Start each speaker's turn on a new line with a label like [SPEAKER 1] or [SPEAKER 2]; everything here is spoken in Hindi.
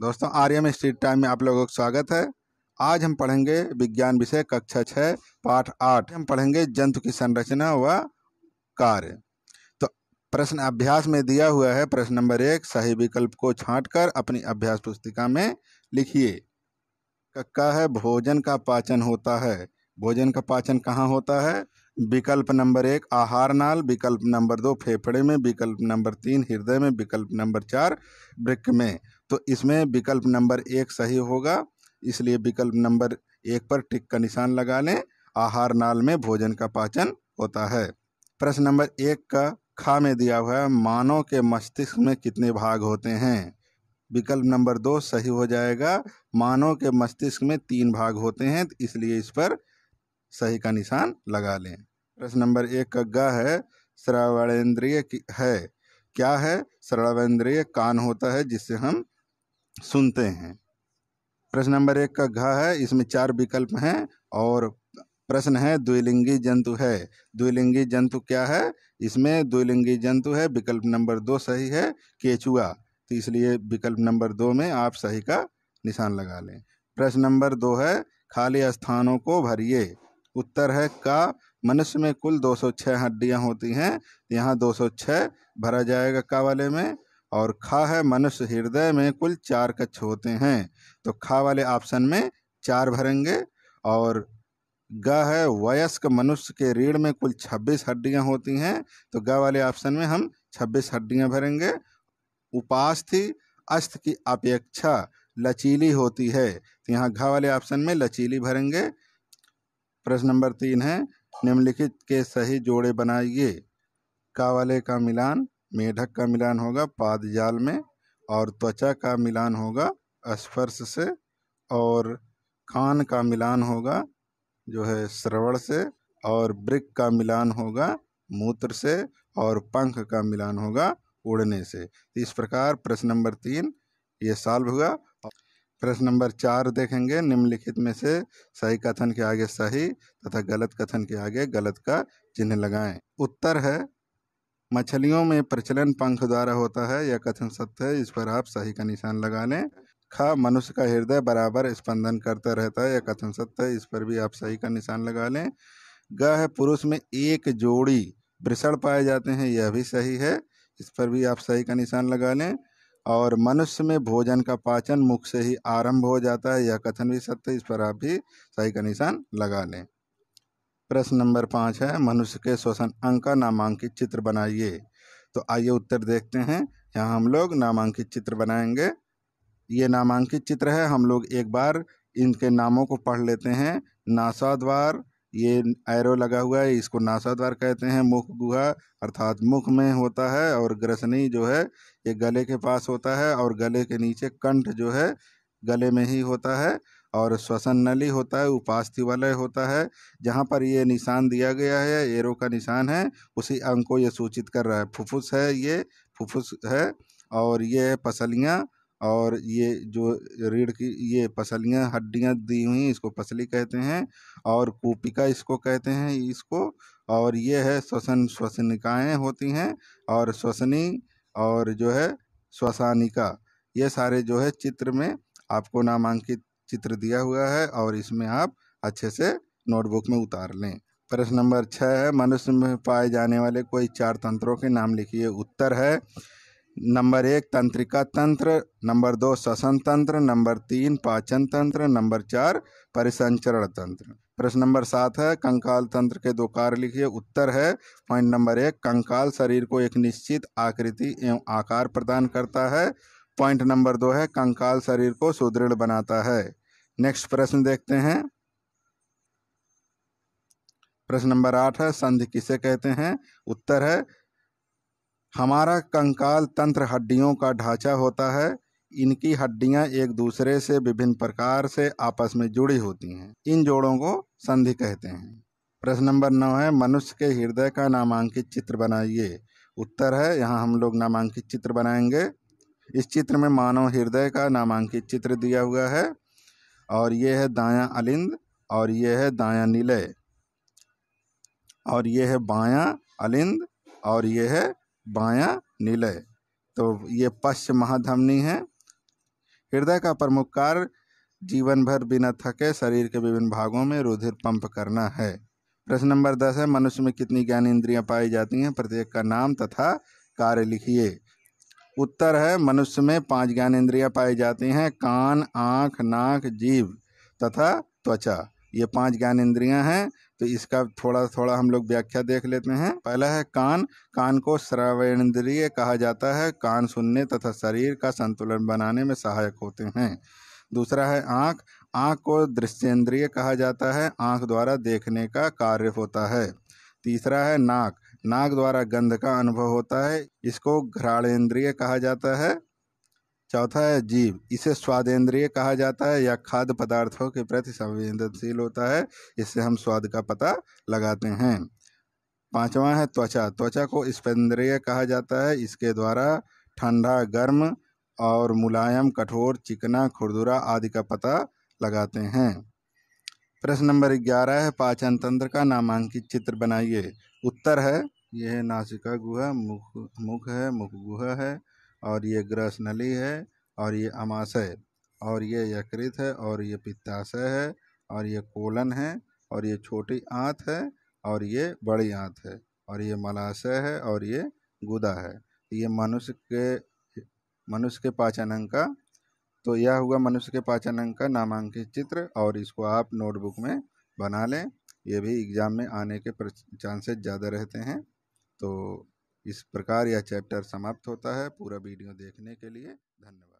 [SPEAKER 1] दोस्तों आर्यम स्ट्रीट टाइम में आप लोगों का स्वागत है आज हम पढ़ेंगे विज्ञान विषय कक्षा छः पाठ आठ हम पढ़ेंगे जंतु की संरचना व कार्य तो प्रश्न अभ्यास में दिया हुआ है प्रश्न नंबर एक सही विकल्प को छांटकर अपनी अभ्यास पुस्तिका में लिखिए कक्का है भोजन का पाचन होता है भोजन का पाचन कहाँ होता है विकल्प नंबर एक आहार नाल विकल्प नंबर दो फेफड़े में विकल्प नंबर तीन हृदय में विकल्प नंबर चार ब्रिक में तो इसमें विकल्प नंबर एक सही होगा इसलिए विकल्प नंबर एक पर टिक का निशान लगा लें आहार नाल में भोजन का पाचन होता है प्रश्न नंबर एक का खा में दिया हुआ है मानव के मस्तिष्क में कितने भाग होते हैं विकल्प नंबर दो सही हो जाएगा मानव के मस्तिष्क में तीन भाग होते हैं तो इसलिए इस पर सही का निशान लगा लें प्रश्न नंबर एक का ग है श्रवणेन्द्रिय है क्या है श्रवणेन्द्रिय कान होता है जिससे हम सुनते हैं प्रश्न नंबर एक का घ है इसमें चार विकल्प हैं और प्रश्न है द्विलिंगी जंतु है द्विलिंगी जंतु क्या है इसमें द्विलिंगी जंतु है विकल्प नंबर दो सही है केचुआ तो इसलिए विकल्प नंबर दो में आप सही का निशान लगा लें प्रश्न नंबर दो है खाली स्थानों को भरिए उत्तर है का मनुष्य में कुल 206 हड्डियां होती हैं यहाँ 206 भरा जाएगा का वाले में और खा है मनुष्य हृदय में कुल चार कच्छ होते हैं तो खा वाले ऑप्शन में चार भरेंगे और ग है वयस्क मनुष्य के रीढ़ में कुल 26 हड्डियां होती हैं तो ग वाले ऑप्शन में हम 26 हड्डियां भरेंगे उपास्थि अस्थ की अपेक्षा लचीली होती है तो यहाँ घा वाले ऑप्शन में लचीली भरेंगे प्रश्न नंबर तीन है निम्नलिखित के सही जोड़े बनाइए वाले का मिलान मेढक का मिलान होगा पादजाल में और त्वचा का मिलान होगा स्पर्श से और कान का मिलान होगा जो है श्रवण से और ब्रिक का मिलान होगा मूत्र से और पंख का मिलान होगा उड़ने से इस प्रकार प्रश्न नंबर तीन ये सॉल्व हुआ प्रश्न नंबर चार देखेंगे निम्नलिखित में से सही कथन के आगे सही तथा गलत कथन के आगे गलत का चिन्ह लगाएं उत्तर है मछलियों में प्रचलन पंख द्वारा होता है यह कथन सत्य है इस पर आप सही का निशान लगा लें खा मनुष्य का हृदय बराबर स्पंदन करता रहता है यह कथन सत्य है इस पर भी आप सही का निशान लगा लें ग है पुरुष में एक जोड़ी वृषण पाए जाते हैं यह भी सही है इस पर भी आप सही का निशान लगा लें और मनुष्य में भोजन का पाचन मुख से ही आरंभ हो जाता है यह कथन भी सत्य इस पर आप भी सही का निशान लगा लें प्रश्न नंबर पाँच है मनुष्य के श्वसन अंग का नामांकित चित्र बनाइए तो आइए उत्तर देखते हैं यहाँ हम लोग नामांकित चित्र बनाएंगे ये नामांकित चित्र है हम लोग एक बार इनके नामों को पढ़ लेते हैं नासा द्वार ये एरो लगा हुआ है इसको द्वार कहते हैं मुख गुहा अर्थात मुख में होता है और ग्रसनी जो है ये गले के पास होता है और गले के नीचे कंठ जो है गले में ही होता है और श्वसन नली होता है उपास्थि वलय होता है जहाँ पर ये निशान दिया गया है एरो का निशान है उसी अंग को ये सूचित कर रहा है फुफ्फुस है ये फुफ्फुस है और ये पसलियाँ और ये जो रीढ़ की ये पसलियाँ हड्डियाँ दी हुई इसको पसली कहते हैं और कूपिका इसको कहते हैं इसको और ये है श्वसन श्वसनिकाएँ होती हैं और श्वसनी और जो है श्वसानिका ये सारे जो है चित्र में आपको नामांकित चित्र दिया हुआ है और इसमें आप अच्छे से नोटबुक में उतार लें प्रश्न नंबर छः है मनुष्य में पाए जाने वाले कोई चार तंत्रों के नाम लिखिए उत्तर है नंबर एक तंत्रिका तंत्र नंबर दो श्वसन तंत्र नंबर तीन पाचन तंत्र नंबर चार परिसंचरण तंत्र प्रश्न नंबर सात है कंकाल तंत्र के दो कार्य लिखिए उत्तर है पॉइंट नंबर एक कंकाल शरीर को एक निश्चित आकृति एवं आकार प्रदान करता है पॉइंट नंबर दो है कंकाल शरीर को सुदृढ़ बनाता है नेक्स्ट प्रश्न देखते हैं प्रश्न नंबर आठ है संधि किसे कहते हैं उत्तर है हमारा कंकाल तंत्र हड्डियों का ढांचा होता है इनकी हड्डियां एक दूसरे से विभिन्न प्रकार से आपस में जुड़ी होती हैं इन जोड़ों को संधि कहते हैं प्रश्न नंबर नौ है मनुष्य के हृदय का नामांकित चित्र बनाइए उत्तर है यहाँ हम लोग नामांकित चित्र बनाएंगे इस चित्र में मानव हृदय का नामांकित चित्र दिया हुआ है और यह है दाया अलिंद और यह है दाया नीले और यह है बाया अलिंद और यह है बाया निलय तो ये पश्च महाधमनी है हृदय का प्रमुख कार्य जीवन भर बिना थके शरीर के विभिन्न भागों में रुधिर पंप करना है प्रश्न नंबर दस है मनुष्य में कितनी ज्ञान इंद्रियां पाई जाती हैं प्रत्येक का नाम तथा कार्य लिखिए उत्तर है मनुष्य में पांच ज्ञान इंद्रियां पाई जाती हैं कान आँख नाक जीव तथा त्वचा ये पांच ज्ञान इंद्रियां हैं तो इसका थोड़ा थोड़ा हम लोग व्याख्या देख लेते हैं पहला है कान कान को श्रवेंद्रिय कहा जाता है कान सुनने तथा शरीर का संतुलन बनाने में सहायक होते हैं दूसरा है आँख आँख को दृश्येंद्रिय कहा जाता है आँख द्वारा देखने का कार्य होता है तीसरा है नाक नाक द्वारा गंध का अनुभव होता है इसको घ्राणेन्द्रिय कहा जाता है चौथा है जीव इसे स्वादेंद्रिय कहा जाता है या खाद्य पदार्थों के प्रति संवेदनशील होता है इससे हम स्वाद का पता लगाते हैं पांचवा है त्वचा त्वचा को स्पेंद्रिय कहा जाता है इसके द्वारा ठंडा गर्म और मुलायम कठोर चिकना खुरदुरा आदि का पता लगाते हैं प्रश्न नंबर ग्यारह है पाचन तंत्र का नामांकित चित्र बनाइए उत्तर है यह नासिका गुहा मुख मुख है मुख गुहा है और ये ग्रस नली है और ये अमाशय और ये यकृत है और ये पित्ताशय है और ये कोलन है और ये छोटी आँत है और ये बड़ी आँत है और ये मलाशय है और ये गुदा है ये मनुष्य के मनुष्य के पाचन अंग का तो यह हुआ मनुष्य के पाचन अंग का नामांकित चित्र और इसको आप नोटबुक में बना लें ये भी एग्ज़ाम में आने के चांसेस ज़्यादा रहते हैं तो इस प्रकार यह चैप्टर समाप्त होता है पूरा वीडियो देखने के लिए धन्यवाद